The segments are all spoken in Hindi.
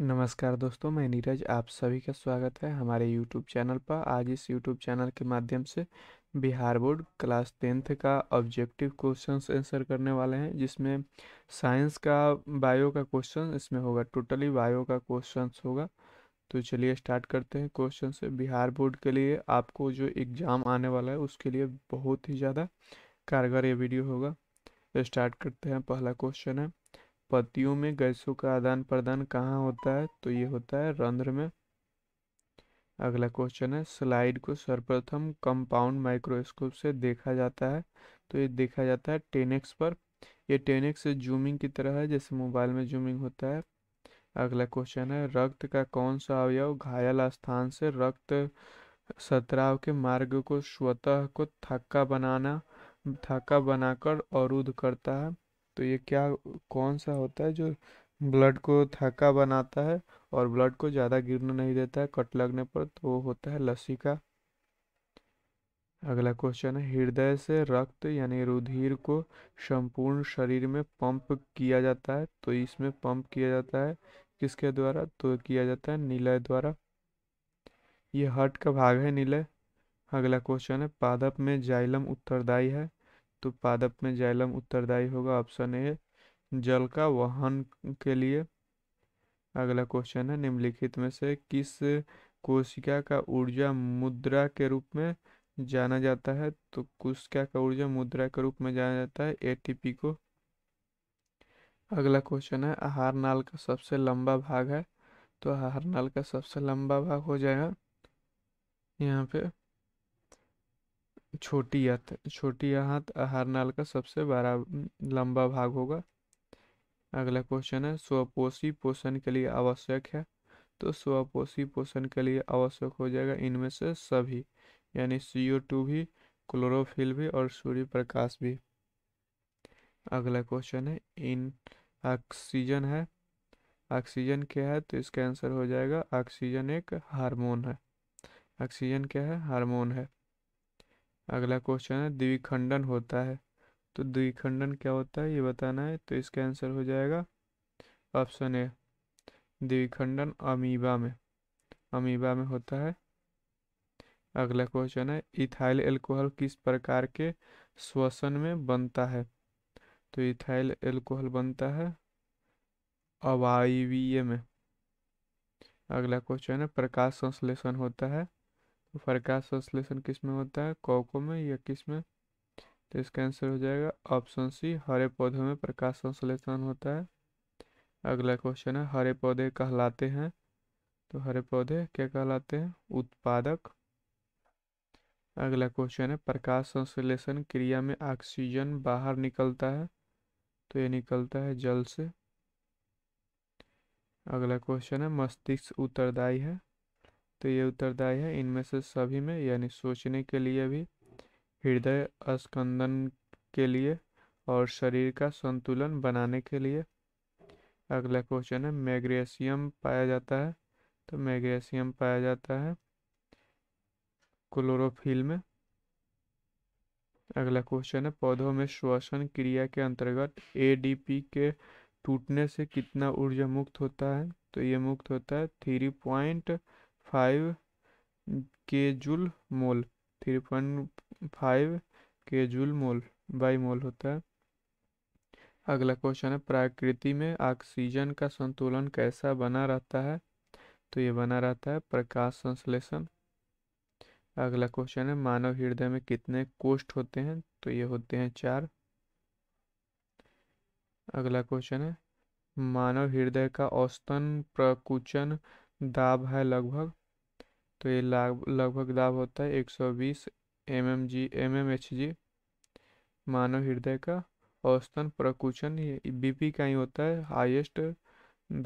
नमस्कार दोस्तों मैं नीरज आप सभी का स्वागत है हमारे यूट्यूब चैनल पर आज इस यूट्यूब चैनल के माध्यम से बिहार बोर्ड क्लास टेंथ का ऑब्जेक्टिव क्वेश्चंस आंसर करने वाले हैं जिसमें साइंस का बायो का क्वेश्चन इसमें होगा टोटली बायो का क्वेश्चंस होगा तो चलिए स्टार्ट करते हैं क्वेश्चन से बिहार बोर्ड के लिए आपको जो एग्ज़ाम आने वाला है उसके लिए बहुत ही ज़्यादा कारगर ये वीडियो होगा स्टार्ट करते हैं पहला क्वेश्चन है पत्तियों में गैसों का आदान प्रदान कहाँ होता है तो ये होता है रंध्र में अगला क्वेश्चन है स्लाइड को सर्वप्रथम कंपाउंड माइक्रोस्कोप से देखा जाता है तो ये देखा जाता है टेनेक्स पर ये टेनेक्स जूमिंग की तरह है जैसे मोबाइल में जूमिंग होता है अगला क्वेश्चन है रक्त का कौन सा अवयव घायल स्थान से रक्त सतराव के मार्ग को स्वतः को थक्का बनाना थक्का बनाकर अवरुद्ध करता है तो ये क्या कौन सा होता है जो ब्लड को थका बनाता है और ब्लड को ज़्यादा गिरने नहीं देता है कट लगने पर तो वो होता है लस्सी का अगला क्वेश्चन है हृदय से रक्त यानी रुधिर को संपूर्ण शरीर में पंप किया जाता है तो इसमें पंप किया जाता है किसके द्वारा तो किया जाता है नीलय द्वारा ये हट का भाग है नीलय अगला क्वेश्चन है पादप में जाइलम उत्तरदायी है तो पादप में जाइलम उत्तरदायी होगा ऑप्शन ए जल का वहन के लिए अगला क्वेश्चन है निम्नलिखित में से किस कोशिका का ऊर्जा मुद्रा के रूप में जाना जाता है तो कोशिका का ऊर्जा मुद्रा के रूप में जाना जाता है एटीपी को अगला क्वेश्चन है आहार नाल का सबसे लंबा भाग है तो आहार नाल का सबसे लंबा भाग हो जाएगा यहाँ पे छोटी हाथ छोटी हाथ आहार नाल का सबसे बड़ा लंबा भाग होगा अगला क्वेश्चन है स्वपोषी पोषण के लिए आवश्यक है तो स्वपोषी पोषण के लिए आवश्यक हो जाएगा इनमें से सभी यानी सी ओ टू भी क्लोरोफिल भी और सूर्य प्रकाश भी अगला क्वेश्चन है इन ऑक्सीजन है ऑक्सीजन क्या है तो इसका आंसर हो जाएगा ऑक्सीजन एक हार्मोन है ऑक्सीजन क्या है हार्मोन है अगला क्वेश्चन है द्विखंडन होता है तो द्विखंडन क्या होता है ये बताना है तो इसका आंसर हो जाएगा ऑप्शन ए द्विखंडन अमीबा में अमीबा में होता है अगला क्वेश्चन है इथाइल एल्कोहल किस प्रकार के श्वसन में बनता है तो इथाइल एल्कोहल बनता है अवायवीय में अगला क्वेश्चन है प्रकाश संश्लेषण होता है प्रकाश संश्लेषण किस में होता है कौको में या किस में तो इसका आंसर हो जाएगा ऑप्शन सी हरे पौधों में प्रकाश संश्लेषण होता है अगला क्वेश्चन है हरे पौधे कहलाते हैं तो हरे पौधे क्या कहलाते हैं उत्पादक अगला क्वेश्चन है प्रकाश संश्लेषण क्रिया में ऑक्सीजन बाहर निकलता है तो ये निकलता है जल से अगला क्वेश्चन है मस्तिष्क उत्तरदायी है तो ये उत्तरदायी है इनमें से सभी में यानी सोचने के लिए भी हृदय स्कंदन के लिए और शरीर का संतुलन बनाने के लिए अगला क्वेश्चन है मैग्रेशियम पाया जाता है तो मैग्रेशियम पाया जाता है क्लोरोफिल में अगला क्वेश्चन है पौधों में श्वसन क्रिया के अंतर्गत एडीपी के टूटने से कितना ऊर्जा मुक्त होता है तो ये मुक्त होता है थ्री पॉइंट फाइव के जुल मोल थ्री पॉइंट फाइव के जुल मोल बाई मोल होता है अगला क्वेश्चन है प्रकृति में ऑक्सीजन का संतुलन कैसा बना रहता है तो ये बना रहता है प्रकाश संश्लेषण अगला क्वेश्चन है मानव हृदय में कितने कोष्ठ होते हैं तो ये होते हैं चार अगला क्वेश्चन है मानव हृदय का औसतन प्रकुचन दाब है लगभग तो ये लगभग लाभ होता है 120 सौ बीस M M G M M H G मानव हृदय का औसतन प्रकुचन बीपी का ही होता है हाईएस्ट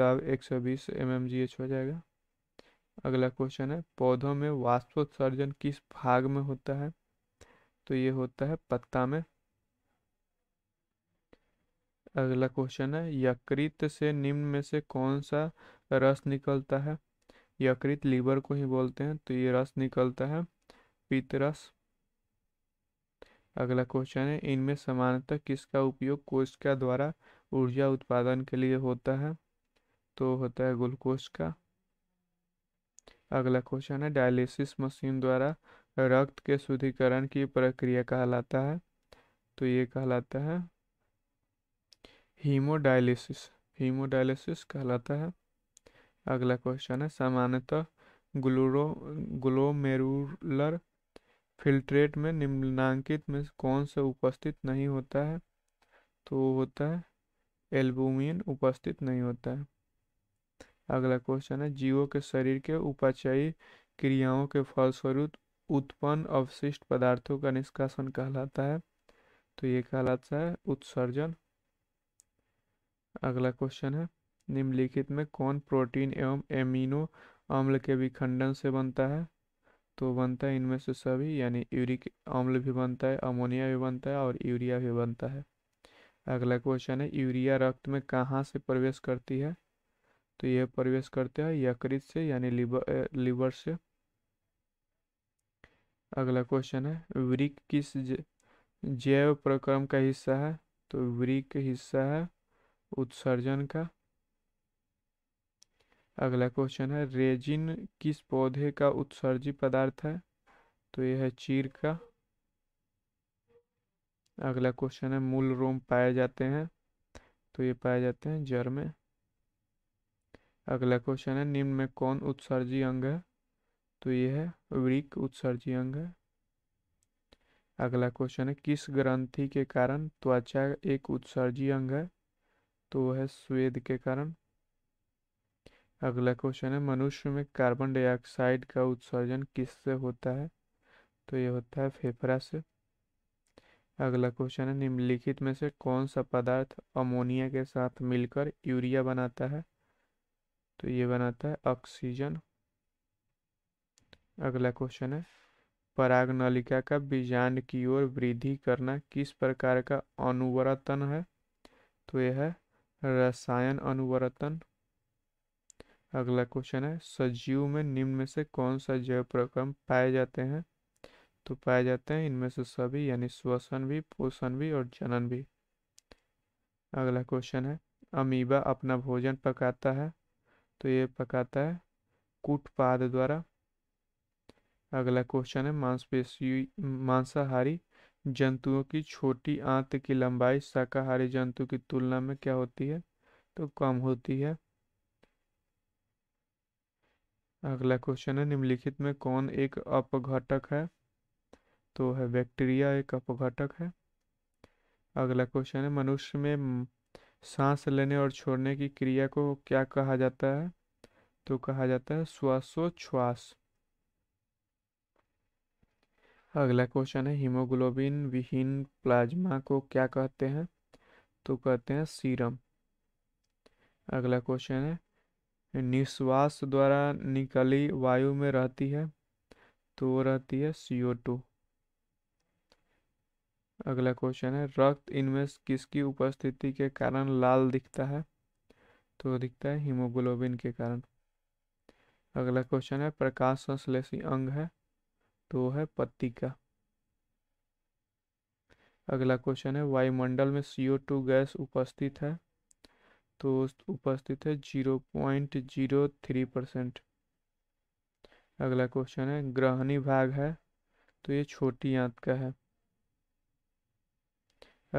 दाब 120 सौ बीस एम एम जी एच हो जाएगा अगला क्वेश्चन है पौधों में वाष्पोत्सर्जन किस भाग में होता है तो ये होता है पत्ता में अगला क्वेश्चन है यकृत से निम्न में से कौन सा रस निकलता है यकृत लीवर को ही बोलते हैं तो ये रस निकलता है पित्त रस अगला क्वेश्चन है इनमें सामान्यतः किसका उपयोग कोशिका द्वारा ऊर्जा उत्पादन के लिए होता है तो होता है ग्लूकोज का अगला क्वेश्चन है डायलिसिस मशीन द्वारा रक्त के शुद्धिकरण की प्रक्रिया कहलाता है तो ये कहलाता है हीमोडायलिसिस हीमोडायलिसिस कहलाता है अगला क्वेश्चन है सामान्यतः ग्लूरो ग्लोमेरुलर फिल्ट्रेट में निम्नांकित में कौन सा उपस्थित नहीं होता है तो होता है एल्बुमिन उपस्थित नहीं होता है अगला क्वेश्चन है जीवों के शरीर के उपाचयी क्रियाओं के फलस्वरूप उत्पन्न अवशिष्ट पदार्थों का निष्कासन कहलाता है तो ये कहलाता है उत्सर्जन अगला क्वेश्चन है निम्नलिखित में कौन प्रोटीन एवं एमिनो अम्ल के विखंडन से बनता है तो बनता है इनमें से सभी यानी यूरिक अम्ल भी बनता है अमोनिया भी बनता है और यूरिया भी बनता है अगला क्वेश्चन है यूरिया रक्त में कहाँ से प्रवेश करती है तो यह प्रवेश करते हैं यकृत से यानी लिवर लिवर से अगला क्वेश्चन है वृक किस जैव प्रक्रम का हिस्सा है तो वृक हिस्सा है उत्सर्जन का अगला क्वेश्चन है रेजिन किस पौधे का उत्सर्जी पदार्थ है तो यह है चीर का अगला क्वेश्चन है मूल रोम पाए जाते हैं तो ये पाए जाते हैं जर में अगला क्वेश्चन है निम्न में कौन उत्सर्जी अंग है तो यह है वृक उत्सर्जी अंग है अगला क्वेश्चन है किस ग्रंथि के कारण त्वचा एक उत्सर्जी अंग है तो वह है स्वेद के कारण अगला क्वेश्चन है मनुष्य में कार्बन डाइऑक्साइड का उत्सर्जन किससे होता है तो ये होता है फेफड़ा से अगला क्वेश्चन है निम्नलिखित में से कौन सा पदार्थ अमोनिया के साथ मिलकर यूरिया बनाता है तो ये बनाता है ऑक्सीजन अगला क्वेश्चन है पराग नलिका का बीजांड की ओर वृद्धि करना किस प्रकार का अनुवर्तन है तो यह है रसायन अनुवर्तन अगला क्वेश्चन है सजीव में निम्न में से कौन सा जैव प्रक्रम पाए जाते हैं तो पाए जाते हैं इनमें से सभी यानी श्वसन भी पोषण भी और जनन भी अगला क्वेश्चन है अमीबा अपना भोजन पकाता है तो ये पकाता है कुटपाद द्वारा अगला क्वेश्चन है मांसपेशी मांसाहारी जंतुओं की छोटी आंत की लंबाई शाकाहारी जंतु की तुलना में क्या होती है तो कम होती है अगला क्वेश्चन है निम्नलिखित में कौन एक अपघटक है तो है बैक्टीरिया एक अपघटक है अगला क्वेश्चन है मनुष्य में सांस लेने और छोड़ने की क्रिया को क्या कहा जाता है तो कहा जाता है श्वासोच्छ्वास अगला क्वेश्चन है हीमोग्लोबिन विहीन प्लाज्मा को क्या कहते हैं तो कहते हैं सीरम अगला क्वेश्चन है निश्वास द्वारा निकली वायु में रहती है तो वो रहती है सीओ टू अगला क्वेश्चन है रक्त इनमें किसकी उपस्थिति के कारण लाल दिखता है तो दिखता है हीमोग्लोबिन के कारण अगला क्वेश्चन है प्रकाश संश्लेषी अंग है तो है पत्ती का अगला क्वेश्चन है वायुमंडल में सीओ टू गैस उपस्थित है तो उपस्थित है zero point zero three percent अगला क्वेश्चन है ग्रहणी भाग है तो ये छोटी आंत का है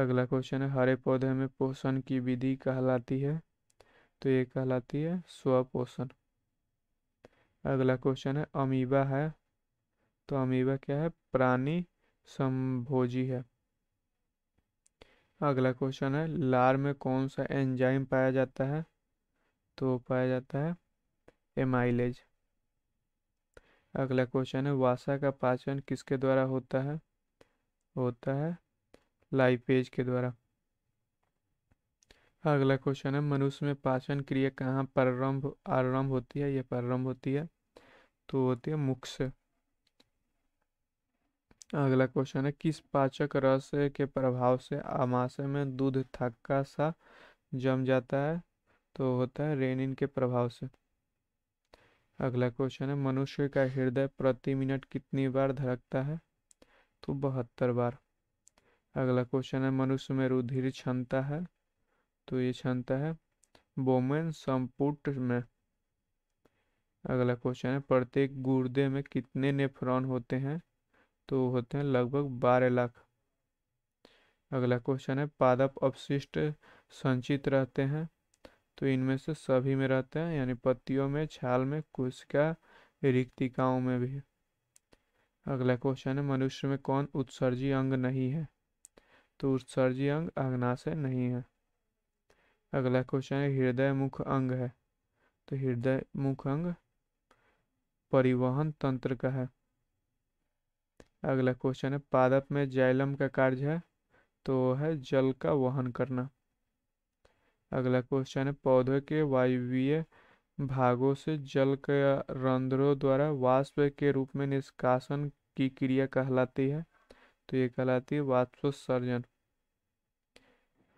अगला क्वेश्चन है हरे पौधे में पोषण की विधि कहलाती है तो ये कहलाती है स्वपोषण अगला क्वेश्चन है अमीबा है तो अमीबा क्या है प्राणी संभोजी है अगला क्वेश्चन है लार में कौन सा एंजाइम पाया जाता है तो पाया जाता है एमाइलेज अगला क्वेश्चन है वासा का पाचन किसके द्वारा होता है होता है लाइपेज के द्वारा अगला क्वेश्चन है मनुष्य में पाचन क्रिया कहाँ प्रारंभ आरंभ होती है यह प्रारंभ होती है तो होती है मुख से अगला क्वेश्चन है किस पाचक रस के प्रभाव से आमाशय में दूध थक्का सा जम जाता है तो होता है रेनिन के प्रभाव से अगला क्वेश्चन है मनुष्य का हृदय प्रति मिनट कितनी बार धड़कता है तो बहत्तर बार अगला क्वेश्चन है मनुष्य में रुधिर क्षमता है तो ये क्षमता है बोमेन संपुट में अगला क्वेश्चन है प्रत्येक गुर्दे में कितने नेफ्रॉन होते हैं तो होते हैं लगभग बारह लाख अगला क्वेश्चन है पादप अपशिष्ट संचित रहते हैं तो इनमें से सभी में रहते हैं यानी पत्तियों में छाल में कोशिका रिक्तिकाओं में भी अगला क्वेश्चन है मनुष्य में कौन उत्सर्जी अंग नहीं है तो उत्सर्जी अंग अग्नाशय नहीं है अगला क्वेश्चन है हृदय मुख अंग है तो हृदय मुख अंग परिवहन तंत्र का है अगला क्वेश्चन है पादप में जाइलम का कार्य है तो है जल का वहन करना अगला क्वेश्चन है पौधे के वायवीय भागों से जल के रंध्रों द्वारा वाष्प के रूप में निष्कासन की क्रिया कहलाती है तो ये कहलाती है वाष्पोत्सर्जन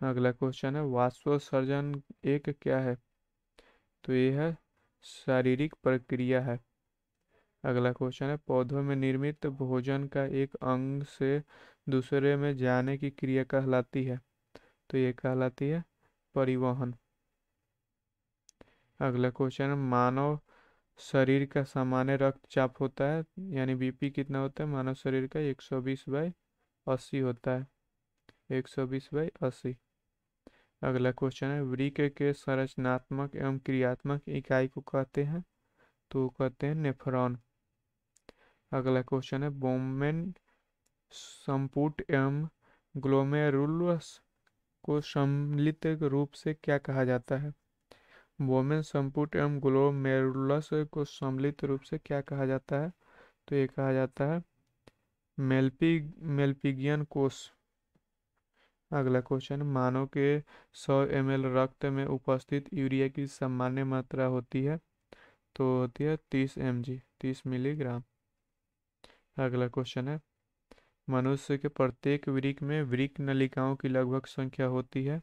अगला क्वेश्चन है वाष्पोत्सर्जन एक क्या है तो यह है शारीरिक प्रक्रिया है अगला क्वेश्चन है पौधों में निर्मित भोजन का एक अंग से दूसरे में जाने की क्रिया कहलाती है तो ये कहलाती है परिवहन अगला क्वेश्चन है मानव शरीर का सामान्य रक्तचाप होता है यानी बीपी कितना होता है मानव शरीर का 120 बाई अस्सी होता है 120 बाई अस्सी अगला क्वेश्चन है वृक्क के संरचनात्मक एवं क्रियात्मक इकाई को कहते हैं तो कहते हैं नेफ्रॉन अगला क्वेश्चन है बोमेन संपुट एवं ग्लोमेरुलस को सम्मिलित रूप से क्या कहा जाता है बोमेन संपुट एवं ग्लोमेरुलस को सम्मिलित रूप से क्या कहा जाता है तो ये कहा जाता है मेल्पी मेल्पिगियन कोष अगला क्वेश्चन मानव के 100 एम रक्त में उपस्थित यूरिया की सामान्य मात्रा होती है तो होती है 30 एम 30 मिलीग्राम अगला क्वेश्चन है मनुष्य के प्रत्येक वृक में वृक नलिकाओं की लगभग संख्या होती है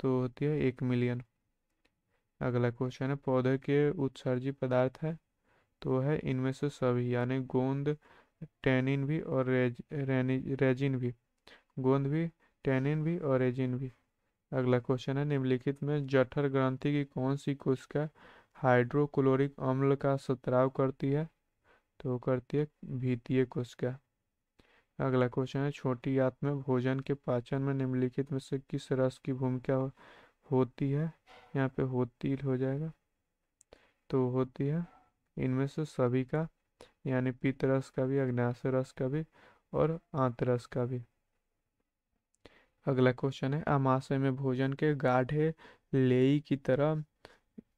तो होती है एक मिलियन अगला क्वेश्चन है पौधे के उत्सर्जी पदार्थ है तो है इनमें से सभी यानी गोंद टेनिन भी और रेज, रेनि, रेजिन भी गोंद भी टेनिन भी और रेजिन भी अगला क्वेश्चन है निम्नलिखित में जठर ग्रंथि की कौन सी कोशिका हाइड्रोक्लोरिक अम्ल का सतराव करती है तो करती है भीतीय कोशिका अगला क्वेश्चन है छोटी आंत में भोजन के पाचन में निम्नलिखित में से किस रस की भूमिका होती है यहाँ पे होती हो जाएगा तो होती है इनमें से सभी का यानी पित्त रस का भी अग्नाश रस का भी और आंत रस का भी अगला क्वेश्चन है अमाशय में भोजन के गाढ़े लेई की तरह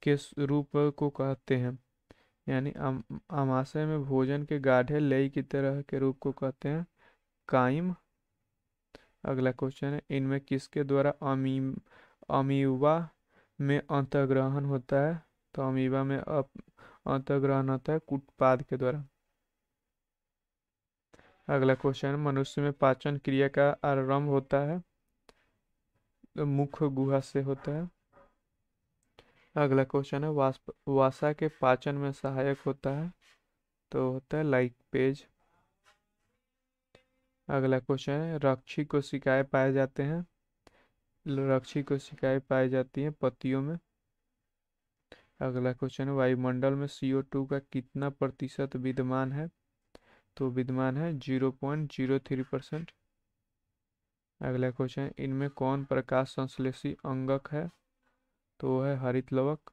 के रूप को कहते हैं यानी आमाशय में भोजन के गाढ़े लय की तरह के रूप को कहते हैं काइम अगला क्वेश्चन है इनमें किसके द्वारा अमी अमीबा में अंतर्ग्रहण होता है तो अमीबा में अंतर्ग्रहण होता है कुटपाद के द्वारा अगला क्वेश्चन मनुष्य में पाचन क्रिया का आरंभ होता है तो मुख्य गुहा से होता है अगला क्वेश्चन है वास्प वासा के पाचन में सहायक होता है तो होता है लाइक पेज अगला क्वेश्चन है रक्षी को शिकाय पाए जाते हैं रक्षी को शिकाय पाई जाती हैं पतियों में अगला क्वेश्चन है वायुमंडल में ओ टू का कितना प्रतिशत विद्यमान है तो विद्यमान है zero point zero three percent अगला क्वेश्चन इनमें कौन प्रकाश संश्लेषी अंगक है तो वो है हरित लवक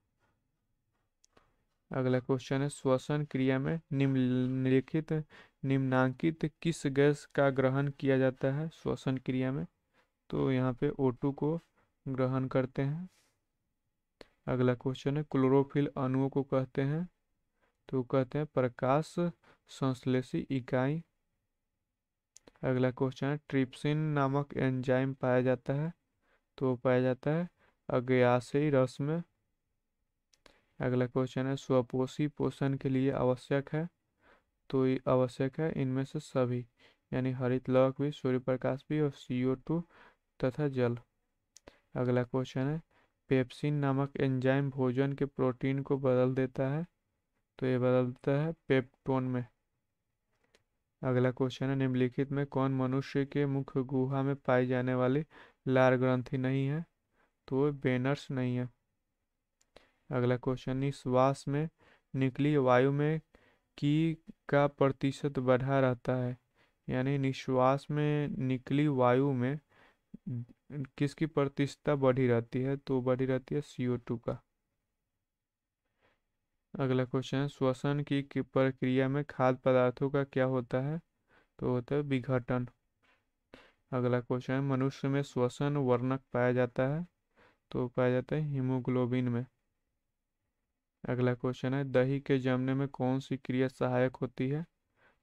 अगला क्वेश्चन है श्वसन क्रिया में निम्नलिखित निम्नांकित किस गैस का ग्रहण किया जाता है श्वसन क्रिया में तो यहाँ पे O2 को ग्रहण करते हैं अगला क्वेश्चन है क्लोरोफिल अणुओं को कहते हैं तो कहते हैं प्रकाश संश्लेषी इकाई अगला क्वेश्चन है ट्रिप्सिन नामक एंजाइम पाया जाता है तो पाया जाता है अग्यासी रस में अगला क्वेश्चन है स्वपोषी पोषण के लिए आवश्यक है तो ये आवश्यक है इनमें से सभी यानी हरित लवक भी सूर्य प्रकाश भी और सी टू तथा जल अगला क्वेश्चन है पेप्सिन नामक एंजाइम भोजन के प्रोटीन को बदल देता है तो ये बदल देता है पेप्टोन में अगला क्वेश्चन है निम्नलिखित में कौन मनुष्य के मुख्य गुहा में पाई जाने वाली लार ग्रंथि नहीं है तो बेनर्स नहीं है अगला क्वेश्चन निश्वास में निकली वायु में की का प्रतिशत बढ़ा रहता है यानी निश्वास में निकली वायु में किसकी प्रतिशतता बढ़ी रहती है तो बढ़ी रहती है सी टू का अगला क्वेश्चन है श्वसन की प्रक्रिया में खाद्य पदार्थों का क्या होता है तो होता है विघटन अगला क्वेश्चन है मनुष्य में श्वसन वर्णक पाया जाता है तो पाया जाता है हीमोग्लोबिन में अगला क्वेश्चन है दही के जमने में कौन सी क्रिया सहायक होती है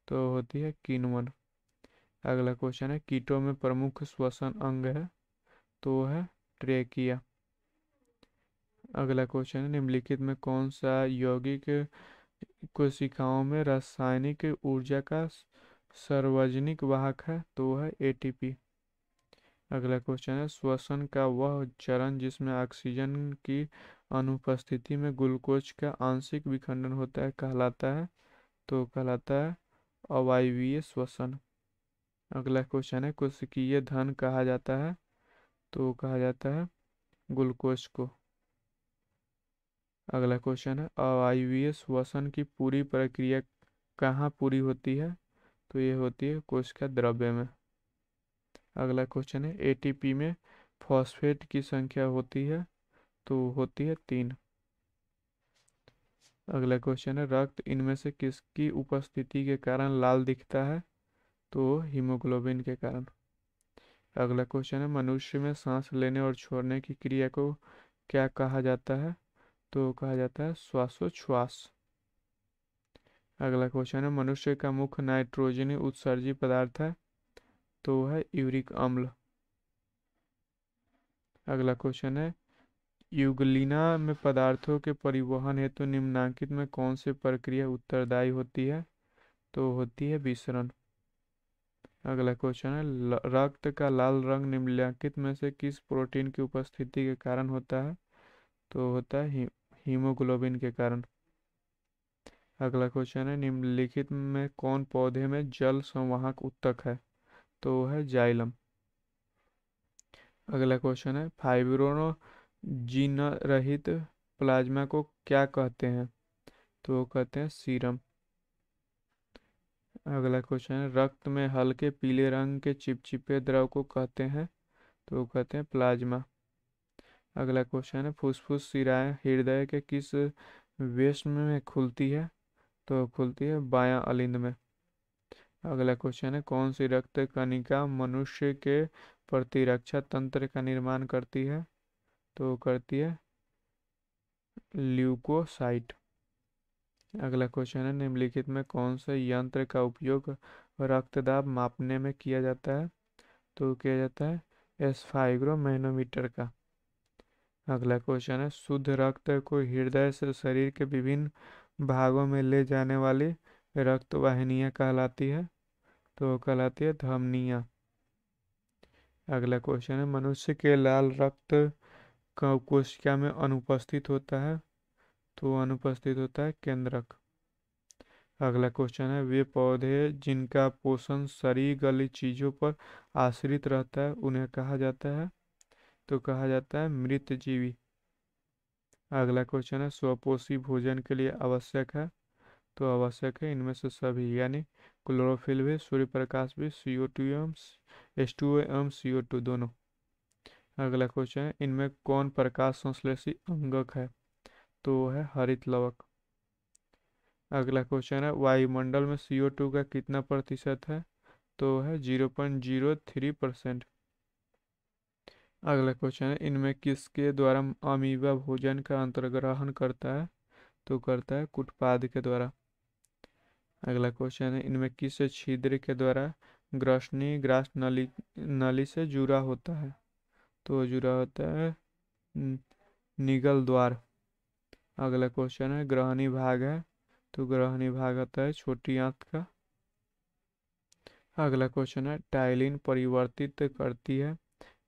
तो होती है किनवन अगला क्वेश्चन है कीटों में प्रमुख श्वसन अंग है तो है ट्रेकिया अगला क्वेश्चन है निम्नलिखित में कौन सा यौगिक कोशिकाओं में रासायनिक ऊर्जा का सार्वजनिक वाहक है तो है एटीपी अगला क्वेश्चन है श्वसन का वह चरण जिसमें ऑक्सीजन की अनुपस्थिति में ग्लूकोज का आंशिक विखंडन होता है कहलाता है तो कहलाता है अवायवीय श्वसन अगला क्वेश्चन है कोशिकीय धन कहा जाता है तो कहा जाता है ग्लूकोज को अगला क्वेश्चन है अवायवीय श्वसन की पूरी प्रक्रिया कहाँ पूरी होती है तो ये होती है कोशिका द्रव्य में अगला क्वेश्चन है एटीपी में फॉस्फेट की संख्या होती है तो होती है तीन अगला क्वेश्चन है रक्त इनमें से किसकी उपस्थिति के कारण लाल दिखता है तो हीमोग्लोबिन के कारण अगला क्वेश्चन है मनुष्य में सांस लेने और छोड़ने की क्रिया को क्या कहा जाता है तो कहा जाता है श्वासोच्छ्वास अगला क्वेश्चन है मनुष्य का मुख्य नाइट्रोजनी उत्सर्जी पदार्थ है तो वो है यूरिक अम्ल अगला क्वेश्चन है युगलिना में पदार्थों के परिवहन हेतु तो निम्नांकित में कौन सी प्रक्रिया उत्तरदायी होती है तो होती है विसरण अगला क्वेश्चन है रक्त का लाल रंग निम्नलिखित में से किस प्रोटीन की उपस्थिति के कारण होता है तो होता है हीमोग्लोबिन के कारण अगला क्वेश्चन है निम्नलिखित में कौन पौधे में जल संवाहक उत्तक है तो है जाइलम अगला क्वेश्चन है जीन रहित प्लाज्मा को क्या कहते हैं तो वो कहते हैं सीरम अगला क्वेश्चन है रक्त में हल्के पीले रंग के चिपचिपे द्रव को कहते हैं तो वो कहते हैं प्लाज्मा अगला क्वेश्चन है फुसफुस सिराए हृदय के किस वेस्ट में खुलती है तो खुलती है बायां अलिंद में अगला क्वेश्चन है कौन सी रक्त कणिका मनुष्य के प्रतिरक्षा तंत्र का निर्माण करती है तो करती है ल्यूकोसाइट अगला क्वेश्चन है निम्नलिखित में कौन से यंत्र का उपयोग रक्तदाब मापने में किया जाता है तो किया जाता है एस्फाइग्रोमैनोमीटर का अगला क्वेश्चन है शुद्ध रक्त को हृदय से शरीर के विभिन्न भागों में ले जाने वाली रक्त वाहिनियाँ कहलाती है तो कहलाती है धमनिया अगला क्वेश्चन है मनुष्य के लाल रक्त कोशिका में अनुपस्थित होता है तो अनुपस्थित होता है केंद्रक अगला क्वेश्चन है वे पौधे जिनका पोषण सरी गली चीज़ों पर आश्रित रहता है उन्हें कहा जाता है तो कहा जाता है मृत जीवी अगला क्वेश्चन है स्वपोषी भोजन के लिए आवश्यक है तो आवश्यक है इनमें से सभी यानी क्लोरोफिल भी सूर्य प्रकाश भी C O two M S two M C O two दोनों अगला क्वेश्चन है इनमें कौन प्रकाश संश्लेषी अंगक है तो वो है हरित लवक अगला क्वेश्चन है वायुमंडल में सी ओ टू का कितना प्रतिशत है तो है zero point zero three percent अगला क्वेश्चन है इनमें किसके द्वारा अमीबा भोजन का अंतर्ग्रहण करता है तो करता है कुटपाद के द्वारा अगला क्वेश्चन है इनमें किस छिद्र के द्वारा ग्रसनी ग्रास नली नली से जुड़ा होता है तो जुड़ा होता है निगल द्वार अगला क्वेश्चन है ग्रहणी भाग है तो ग्रहणी भाग होता है छोटी आंत का अगला क्वेश्चन है टाइलिन परिवर्तित करती है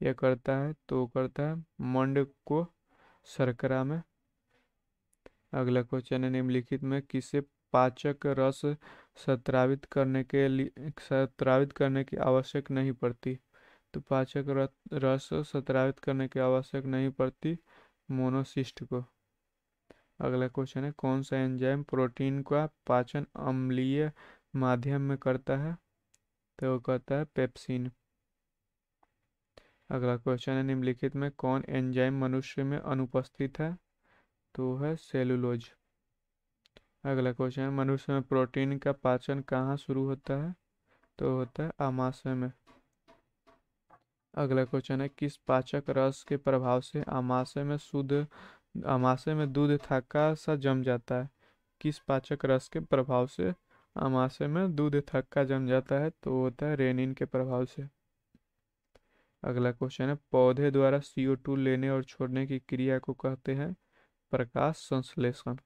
यह करता है तो करता है मंड को शर्करा में अगला क्वेश्चन है निम्नलिखित में किसे पाचक रस स्त्रावित करने के लिए स्त्रावित करने की आवश्यक नहीं पड़ती तो पाचक रस स्त्रावित करने की आवश्यक नहीं पड़ती मोनोसिस्ट को अगला क्वेश्चन है कौन सा एंजाइम प्रोटीन का पाचन अम्लीय माध्यम में करता है तो वो कहता है पेप्सिन अगला क्वेश्चन है निम्नलिखित में कौन एंजाइम मनुष्य में अनुपस्थित है तो है सेलुलोज अगला क्वेश्चन है मनुष्य में प्रोटीन का पाचन कहाँ शुरू होता है तो होता है आमाशय में अगला क्वेश्चन है किस पाचक रस के प्रभाव से आमाशय में शुद्ध आमाशय में दूध थका सा जम जाता है किस पाचक रस के प्रभाव से आमाशय में दूध थक्का जम जाता है तो होता है रेनिन के प्रभाव से अगला क्वेश्चन है पौधे द्वारा सीओ टू लेने और छोड़ने की क्रिया को कहते हैं प्रकाश संश्लेषण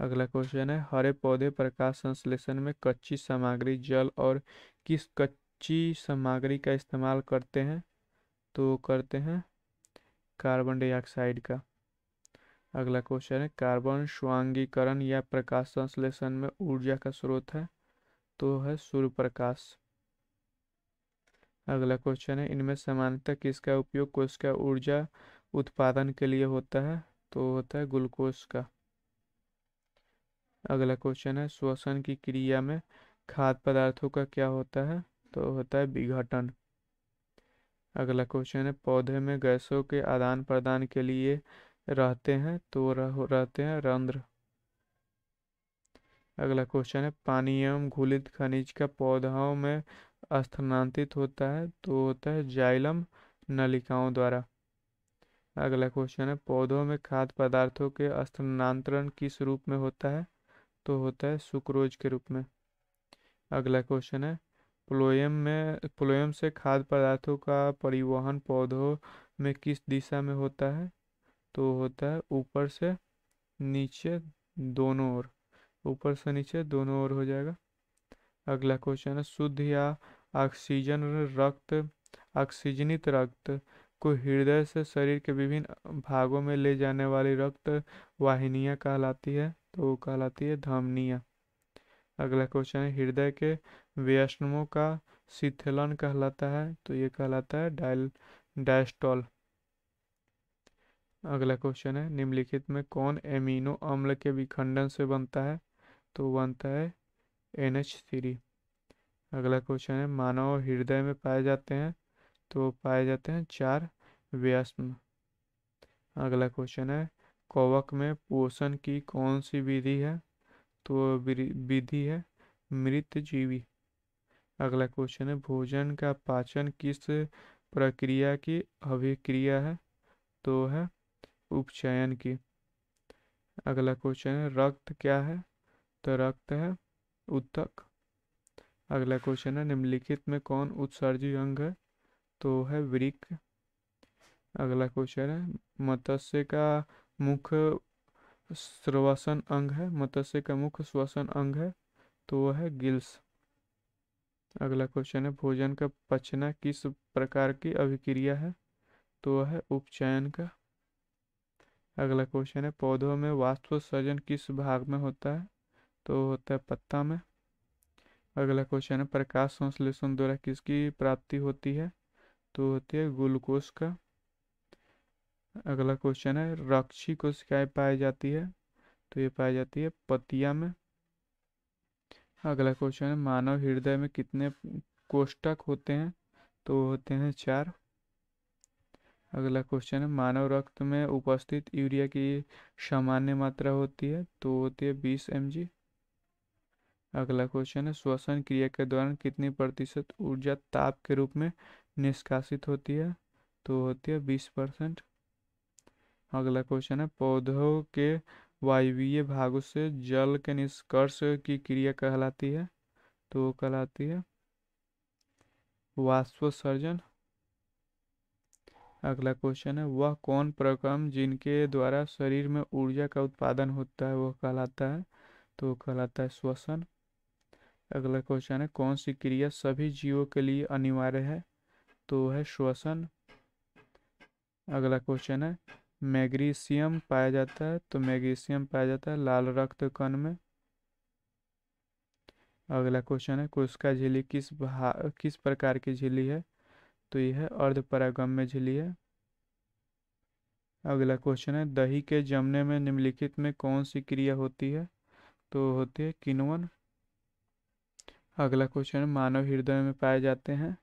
अगला क्वेश्चन है हरे पौधे प्रकाश संश्लेषण में कच्ची सामग्री जल और किस कच्ची सामग्री का इस्तेमाल करते हैं तो करते हैं कार्बन डाइऑक्साइड का अगला क्वेश्चन है कार्बन स्वांगीकरण या प्रकाश संश्लेषण में ऊर्जा का स्रोत है तो है सूर्य प्रकाश अगला क्वेश्चन है इनमें सामान्यतः किसका उपयोग कोशिका ऊर्जा उत्पादन के लिए होता है तो होता है ग्लूकोज का अगला क्वेश्चन है श्वसन की क्रिया में खाद्य पदार्थों का क्या होता है तो होता है विघटन अगला क्वेश्चन है पौधे में गैसों के आदान प्रदान के लिए रहते हैं तो रहते हैं रंध्र अगला क्वेश्चन है पानी एवं घुलित खनिज का पौधों में स्थानांतरित होता है तो होता है जाइलम नलिकाओं द्वारा अगला क्वेश्चन है पौधों में खाद्य पदार्थों के स्थानांतरण किस रूप में होता है तो होता है सुक्रोज के रूप में अगला क्वेश्चन है प्लोयम में प्लोयम से खाद्य पदार्थों का परिवहन पौधों में किस दिशा में होता है तो होता है ऊपर से नीचे दोनों ओर ऊपर से नीचे दोनों ओर हो जाएगा अगला क्वेश्चन है शुद्ध या ऑक्सीजन रक्त ऑक्सीजनित रक्त को हृदय से शरीर के विभिन्न भागों में ले जाने वाली रक्त वाहिनियाँ कहलाती है तो वो कहलाती है धमनियाँ अगला क्वेश्चन है हृदय के व्यष्णमों का शिथिलन कहलाता है तो ये कहलाता है डायल डायस्टॉल अगला क्वेश्चन है निम्नलिखित में कौन एमिनो अम्ल के विखंडन से बनता है तो बनता है एन अगला क्वेश्चन है मानव हृदय में पाए जाते हैं तो पाए जाते हैं चार व्यस्म अगला क्वेश्चन है कवक में पोषण की कौन सी विधि है तो विधि है मृत जीवी अगला क्वेश्चन है भोजन का पाचन किस प्रक्रिया की अभिक्रिया है तो है उपचयन की अगला क्वेश्चन है रक्त क्या है तो रक्त है उत्तक अगला क्वेश्चन है निम्नलिखित में कौन उत्सर्जी अंग है तो है वृक अगला क्वेश्चन है मत्स्य का मुख्य श्वसन अंग है मत्स्य का मुख्य श्वसन अंग है तो वह है गिल्स अगला क्वेश्चन है भोजन का पचना किस प्रकार की अभिक्रिया है तो वह है उपचयन का अगला क्वेश्चन है पौधों में वास्तव सृजन किस भाग में होता है तो होता है पत्ता में अगला क्वेश्चन है प्रकाश संश्लेषण द्वारा किसकी प्राप्ति होती है तो होती है ग्लूकोज का अगला क्वेश्चन है राक्षी कोशिकाएं पाई जाती है तो ये पाई जाती है पतिया में अगला क्वेश्चन है मानव हृदय में कितने कोष्टक होते हैं तो होते हैं चार अगला क्वेश्चन है मानव रक्त में उपस्थित यूरिया की सामान्य मात्रा होती है तो होती है बीस एम अगला क्वेश्चन है श्वसन क्रिया के दौरान कितनी प्रतिशत ऊर्जा ताप के रूप में निष्कासित होती है तो होती है बीस परसेंट अगला क्वेश्चन है पौधों के वायवीय भागों से जल के निष्कर्ष की क्रिया कहलाती है तो वो कहलाती है वाष्पोत्सर्जन अगला क्वेश्चन है वह कौन प्रक्रम जिनके द्वारा शरीर में ऊर्जा का उत्पादन होता है वह कहलाता है तो वो कहलाता है श्वसन अगला क्वेश्चन है कौन सी क्रिया सभी जीवों के लिए अनिवार्य है तो है श्वसन अगला क्वेश्चन है मैग्नीशियम पाया जाता है तो मैग्नीशियम पाया जाता है लाल रक्त कण में अगला क्वेश्चन है कोशिका झिल्ली किस भा किस प्रकार की झिल्ली है तो यह है अर्ध झिल्ली है अगला क्वेश्चन है दही के जमने में निम्नलिखित में कौन सी क्रिया होती है तो होती है किनवन अगला क्वेश्चन मानव हृदय में पाए जाते हैं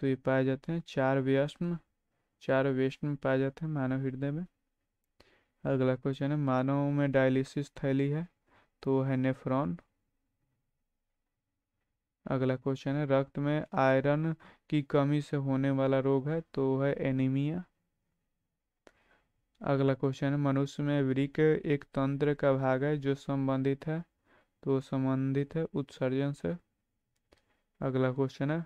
तो ये पाए जाते हैं चार व्यस्म चार वेस्ट में पाए जाते हैं मानव हृदय में अगला क्वेश्चन है मानव में डायलिसिस थैली है तो वो है नेफ्रॉन अगला क्वेश्चन है रक्त में आयरन की कमी से होने वाला रोग है तो है एनीमिया अगला क्वेश्चन है मनुष्य में वृक एक तंत्र का भाग है जो संबंधित है तो संबंधित है उत्सर्जन से अगला क्वेश्चन है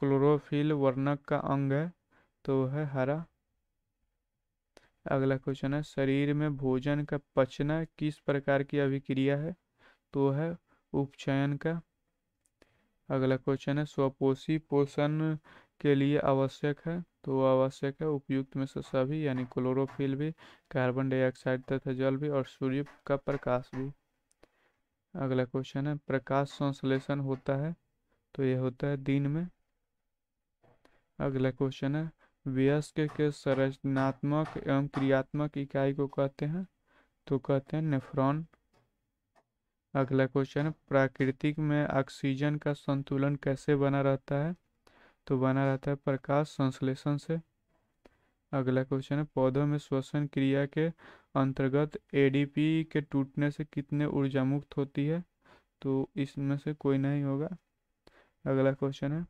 क्लोरोफिल वर्णक का अंग है तो है हरा अगला क्वेश्चन है शरीर में भोजन का पचना किस प्रकार की अभिक्रिया है तो है उपचयन का अगला क्वेश्चन है स्वपोषी पोषण के लिए आवश्यक है तो आवश्यक है उपयुक्त में से सभी यानी क्लोरोफिल भी कार्बन डाइऑक्साइड तथा जल भी और सूर्य का प्रकाश भी अगला क्वेश्चन है प्रकाश संश्लेषण होता है तो यह होता है दिन में अगला क्वेश्चन है व्यस्क के संरचनात्मक एवं क्रियात्मक इकाई को कहते हैं तो कहते हैं नेफ्रॉन अगला क्वेश्चन है प्राकृतिक में ऑक्सीजन का संतुलन कैसे बना रहता है तो बना रहता है प्रकाश संश्लेषण से अगला क्वेश्चन है पौधों में श्वसन क्रिया के अंतर्गत एडीपी के टूटने से कितने ऊर्जा मुक्त होती है तो इसमें से कोई नहीं होगा अगला क्वेश्चन है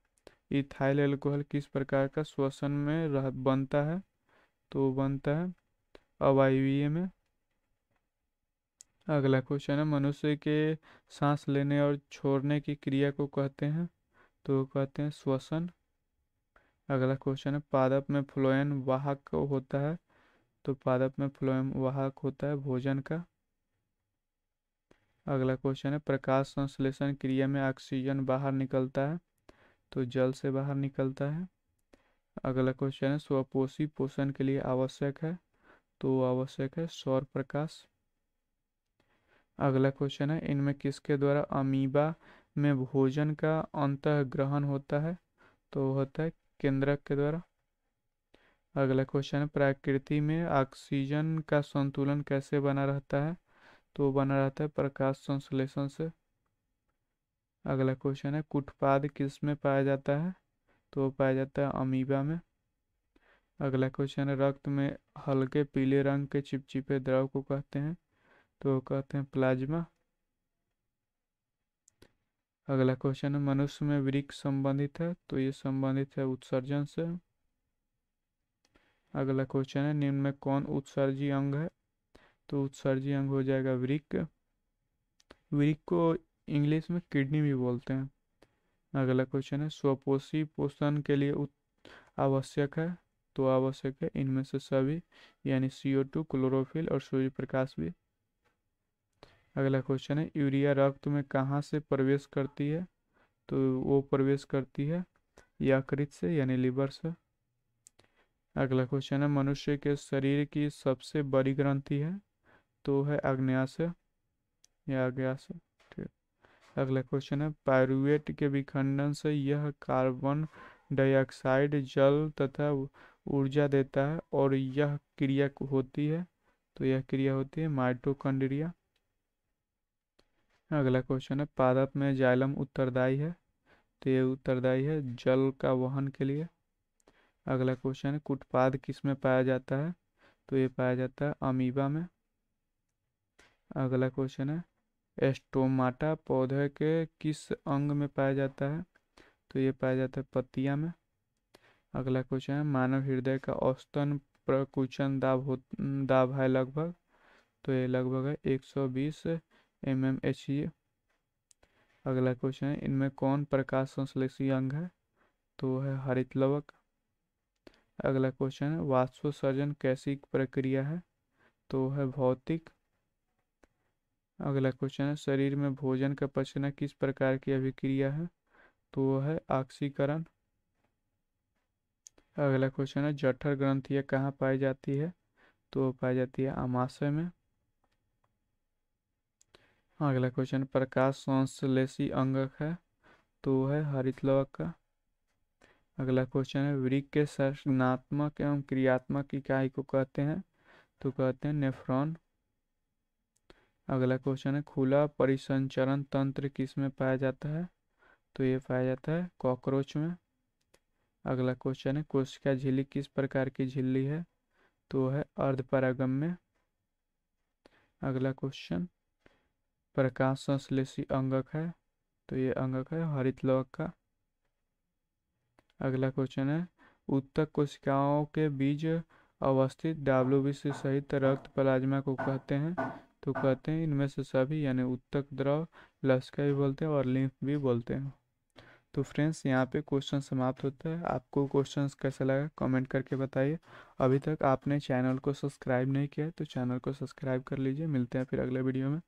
इथाइल एल्कोहल किस प्रकार का श्वसन में रह बनता है तो बनता है अवायवीय में अगला क्वेश्चन है मनुष्य के सांस लेने और छोड़ने की क्रिया को कहते हैं तो कहते हैं श्वसन अगला क्वेश्चन है पादप में फ्लोएन वाहक होता है तो पादप में फ्लोएन वाहक होता है भोजन का अगला क्वेश्चन है प्रकाश संश्लेषण क्रिया में ऑक्सीजन बाहर निकलता है तो जल से बाहर निकलता है अगला क्वेश्चन है स्वपोषी पोषण के लिए आवश्यक है तो आवश्यक है सौर प्रकाश अगला क्वेश्चन है इनमें किसके द्वारा अमीबा में भोजन का अंत ग्रहण होता है तो होता है केंद्रक के द्वारा अगला क्वेश्चन है प्रकृति में ऑक्सीजन का संतुलन कैसे बना रहता है तो बना रहता है प्रकाश संश्लेषण से अगला क्वेश्चन है कुटपाद किस में पाया जाता है तो पाया जाता है अमीबा में अगला क्वेश्चन है रक्त में हल्के पीले रंग के चिपचिपे द्रव को कहते हैं तो कहते हैं प्लाज्मा अगला क्वेश्चन है मनुष्य में वृक्ष संबंधित है तो ये संबंधित है उत्सर्जन से अगला क्वेश्चन है निम्न में कौन उत्सर्जी अंग है तो उत्सर्जी अंग हो जाएगा वृक्ष वृक्ष को इंग्लिश में किडनी भी बोलते हैं अगला क्वेश्चन है स्वपोषी पोषण के लिए आवश्यक है तो आवश्यक है इनमें से सभी यानी सी ओ टू क्लोरोफिल और सूर्य प्रकाश भी अगला क्वेश्चन है यूरिया रक्त में कहाँ से प्रवेश करती है तो वो प्रवेश करती है याकृत से यानी लिवर से अगला क्वेश्चन है मनुष्य के शरीर की सबसे बड़ी ग्रंथि है तो है आग्नेयाशय या आग्नेयाशय अगला क्वेश्चन है पायरुएट के विखंडन से यह कार्बन डाइऑक्साइड जल तथा ऊर्जा देता है और यह क्रिया होती है तो यह क्रिया होती है माइटोकॉन्ड्रिया अगला क्वेश्चन है पादप में जाइलम उत्तरदायी है तो यह उत्तरदायी है जल का वहन के लिए अगला क्वेश्चन है कुटपाद किस में पाया जाता है तो यह पाया जाता है अमीबा में अगला क्वेश्चन है एस्टोमाटा पौधे के किस अंग में पाया जाता है तो ये पाया जाता है पत्तिया में अगला क्वेश्चन है मानव हृदय का औसतन प्रकुचन दाब हो दाब है लगभग तो ये लगभग है 120 सौ बीस एम एम एच अगला क्वेश्चन है इनमें कौन प्रकाश संश्लेषी अंग है तो है हरित लवक अगला क्वेश्चन है वाष्पोसर्जन कैसी प्रक्रिया है तो है भौतिक अगला क्वेश्चन है शरीर में भोजन का पचना किस प्रकार की अभिक्रिया है तो वो है ऑक्सीकरण अगला क्वेश्चन है जठर ग्रंथ कहाँ पाई जाती है तो पाई जाती है आमाशय में अगला क्वेश्चन प्रकाश संश्लेषी अंगक है तो है हरित लवक का अगला क्वेश्चन है वृक्ष के संरचनात्मक एवं क्रियात्मक इकाई को कहते हैं तो कहते हैं नेफ्रॉन अगला क्वेश्चन है खुला परिसंचरण तंत्र किस में पाया जाता है तो ये पाया जाता है कॉकरोच में अगला क्वेश्चन है कोशिका झिल्ली किस प्रकार की झिल्ली है तो है अर्धपरागम में अगला क्वेश्चन प्रकाश संश्लेषी अंगक है तो ये अंगक है हरित लवक का अगला क्वेश्चन है उत्तक कोशिकाओं के बीज अवस्थित डब्ल्यू सहित रक्त प्लाज्मा को कहते हैं तो हाँ। कहते हैं इनमें से सभी यानी उत्तक द्रव लस्का भी बोलते हैं और लिंफ भी बोलते हैं तो फ्रेंड्स यहाँ पे क्वेश्चन समाप्त होता है आपको क्वेश्चन कैसा लगा कमेंट करके बताइए अभी तक आपने चैनल को सब्सक्राइब नहीं किया है तो चैनल को सब्सक्राइब कर लीजिए मिलते हैं फिर अगले वीडियो में